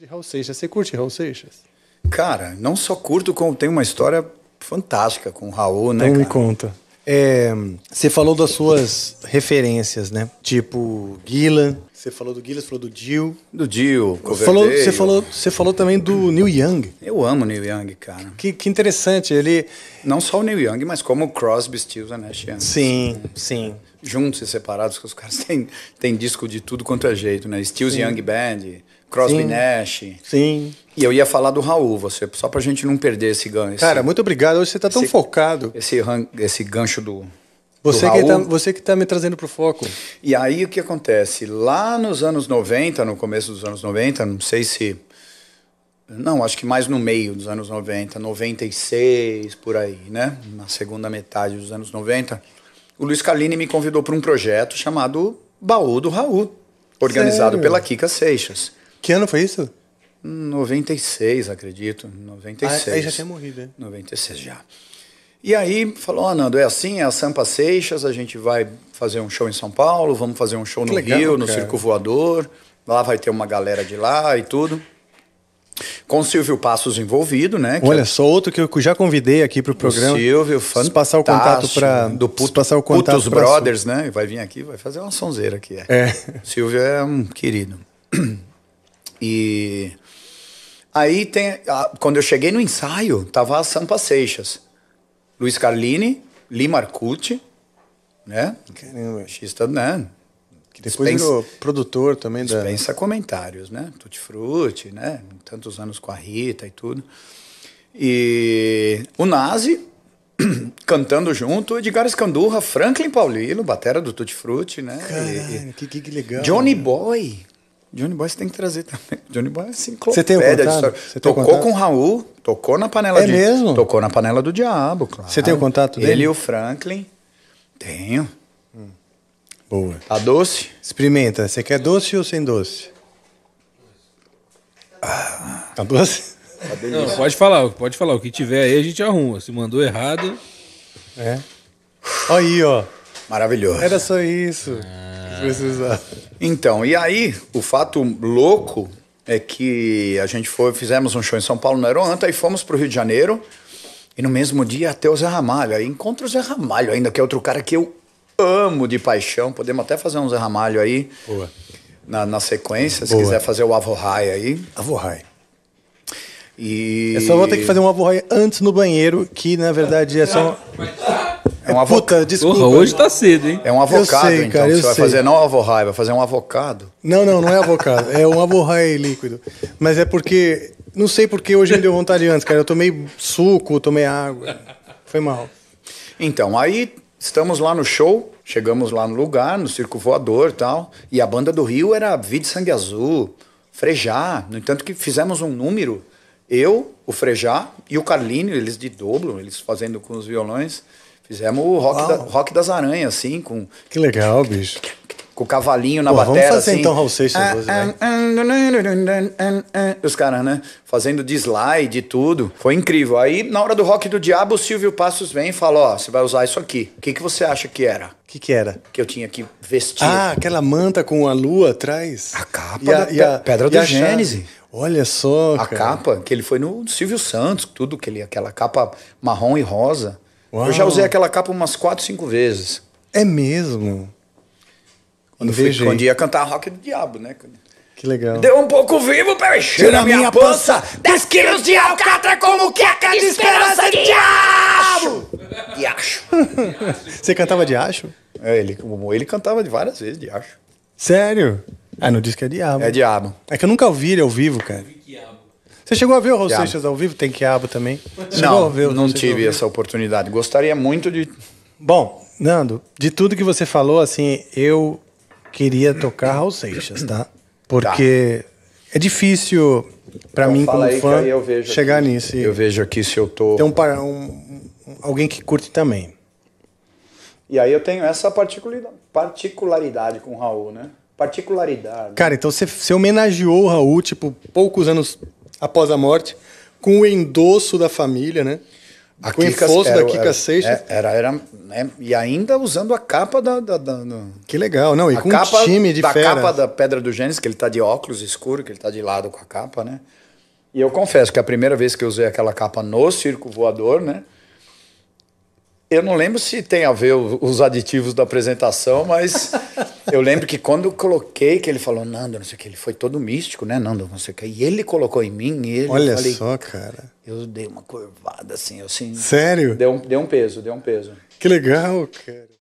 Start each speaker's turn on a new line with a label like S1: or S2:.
S1: de Raul Seixas. Você curte Raul Seixas? Cara, não só curto, como tem uma história fantástica com o Raul, né? Então me conta.
S2: É, você falou das suas referências, né? Tipo Gila. você falou do Gila, você falou do Dio. Do Dio, falou, Você falou, você falou também do Neil Young. Eu amo Neil Young, cara. Que, que interessante, ele...
S1: Não só o Neil Young, mas como o Crosby, Stills Nash Young.
S2: Sim,
S1: sim. Juntos e separados, que os caras têm, têm disco de tudo quanto é jeito, né? Stills sim. Young Band, Crosby sim, Nash. Sim. E eu ia falar do Raul, você, só pra gente não perder esse gancho. Cara, muito
S2: obrigado. Hoje você tá
S1: tão esse, focado. Esse, esse gancho do.
S2: Você, do que tá, Raul. tá, você que tá me trazendo pro foco.
S1: E aí o que acontece? Lá nos anos 90, no começo dos anos 90, não sei se. Não, acho que mais no meio dos anos 90, 96, por aí, né? Na segunda metade dos anos 90, o Luiz Calini me convidou para um projeto chamado Baú do Raul,
S2: organizado Sério? pela Kika
S1: Seixas.
S2: Que ano foi isso?
S1: 96, acredito. 96. Ah, aí já tinha morrido, né? 96 já. E aí falou, ah, Nando, é assim, é a Sampa Seixas, a gente vai fazer um show em São
S2: Paulo, vamos fazer um show que no legal, Rio, no cara. Circo
S1: Voador, lá vai ter uma galera de lá e tudo. Com o Silvio Passos envolvido, né? Olha, é...
S2: só outro que eu já convidei aqui para o programa. Silvio, fantástico. Passar o contato para... Do Puto, passar o contato Putos Brothers,
S1: né? Vai vir aqui, vai fazer uma sonzeira aqui. É. é. Silvio é um querido. E aí tem. Quando eu cheguei no ensaio, tava a Sampa Seixas, Luiz Carlini, Lima Marcucci, né? Caramba. Xista, né? Que depois dispensa, virou produtor também dispensa da. Dispensa comentários, né? Tutti Frutti, né? Tantos anos com a Rita e tudo. E o Nazi cantando junto, Edgar Escandurra, Franklin Paulino, batera do Tutti Frutti, né? Caralho,
S2: e, que, que legal. Johnny
S1: né? Boy. Johnny Boy você tem que trazer também. Johnny Boy se é Você tem o contato? Você tocou contato? com o Raul, tocou na panela é de... mesmo? Tocou na panela do diabo, claro. Você tem o contato dele? Ele e o Franklin.
S2: Tenho. Boa. Tá doce? Experimenta. Você quer doce ou sem doce? Ah. Tá doce? Tá Não, pode falar, pode falar. O que tiver aí a gente arruma. Se mandou errado. É. Aí, ó. Maravilhoso. Era só isso. Ah.
S1: É. precisar. Então, e aí, o fato louco é que a gente foi, fizemos um show em São Paulo no Aeroanta e fomos para o Rio de Janeiro. E no mesmo dia até o Zé Ramalho. Aí encontro o Zé Ramalho ainda, que é outro cara que eu amo de paixão. Podemos até fazer um Zé Ramalho aí. Boa. Na, na sequência, se quiser fazer o Avohai aí. Avohai. E... Eu só vou ter que fazer
S2: um Avohai antes no banheiro, que na verdade é só.
S1: É um avocado. Puta, desculpa. Porra, hoje tá cedo, hein? É um avocado, eu sei, então. Cara, eu você sei. vai fazer não é avorrai, vai fazer um avocado.
S2: Não, não, não é avocado. é um avorrai líquido. Mas é porque. Não sei porque hoje me deu vontade antes, cara. Eu tomei suco, tomei água. Foi mal.
S1: Então, aí estamos lá no show, chegamos lá no lugar, no circo voador e tal. E a banda do Rio era Vide Sangue Azul, Frejá. No entanto, que fizemos um número. Eu, o Frejá e o Carlinho, eles de dobro, eles fazendo com os violões. Fizemos o rock, ah. da, rock das aranhas, assim, com. Que legal, bicho. Com o cavalinho
S2: na bateria Vamos fazer assim. então Raul Seixas ah, hoje, ah,
S1: ah, Os caras, né? Fazendo de slide e tudo. Foi incrível. Aí, na hora do rock do diabo, o Silvio Passos vem e fala: Ó, você vai usar isso aqui. O que, que você acha que era? O que, que era? Que eu tinha que vestir. Ah,
S2: aquela manta com a lua atrás. A capa e a, e a, Pedra e Gênese.
S1: Olha só. A cara. capa, que ele foi no Silvio Santos, tudo, que ele, aquela capa marrom e rosa. Uau. Eu já usei aquela capa umas quatro, cinco vezes. É mesmo? Quando, fui, quando ia cantar Rock do Diabo, né?
S2: Que legal. Deu
S1: um pouco vivo pra encher a minha, pança. 10 quilos de alcatra como queca é de esperança de acho.
S2: De acho. Você cantava de acho? É, ele, ele cantava de várias vezes de acho. Sério? Ah, não disse que é diabo. É diabo. É que eu nunca ouvi ele ao vivo, cara. Você chegou a ver o Raul Seixas ao vivo? Tem Quiabo também. não, ver, não, não tive essa oportunidade. Gostaria muito de... Bom, Nando, de tudo que você falou, assim, eu queria tocar Raul Seixas, tá? Porque tá. é difícil para então, mim como fã chegar aqui, nisso. Eu vejo aqui se eu tô... Tem um, um, alguém que curte também.
S1: E aí eu tenho essa particularidade com o Raul, né? Particularidade.
S2: Cara, então você, você homenageou o Raul, tipo, poucos anos após a morte, com o endosso da família, né? A com o endosso da Kika era, Seixas. É, era, era, né? E ainda usando a capa da. da, da no... Que legal, não? E a com capa um time de da a capa da
S1: Pedra do Gênesis, que ele tá de óculos escuro, que ele tá de lado com a capa, né? E eu confesso que a primeira vez que eu usei aquela capa no circo voador, né? Eu não lembro se tem a ver os aditivos da apresentação, mas eu lembro que quando eu coloquei, que ele falou, Nando, não sei o que, ele foi todo místico, né, Nando, não sei o que. E ele colocou em mim, e ele. Olha falei, só, cara. Eu dei uma curvada assim, eu assim. Sério? Deu, deu um peso, deu um peso. Que legal, cara.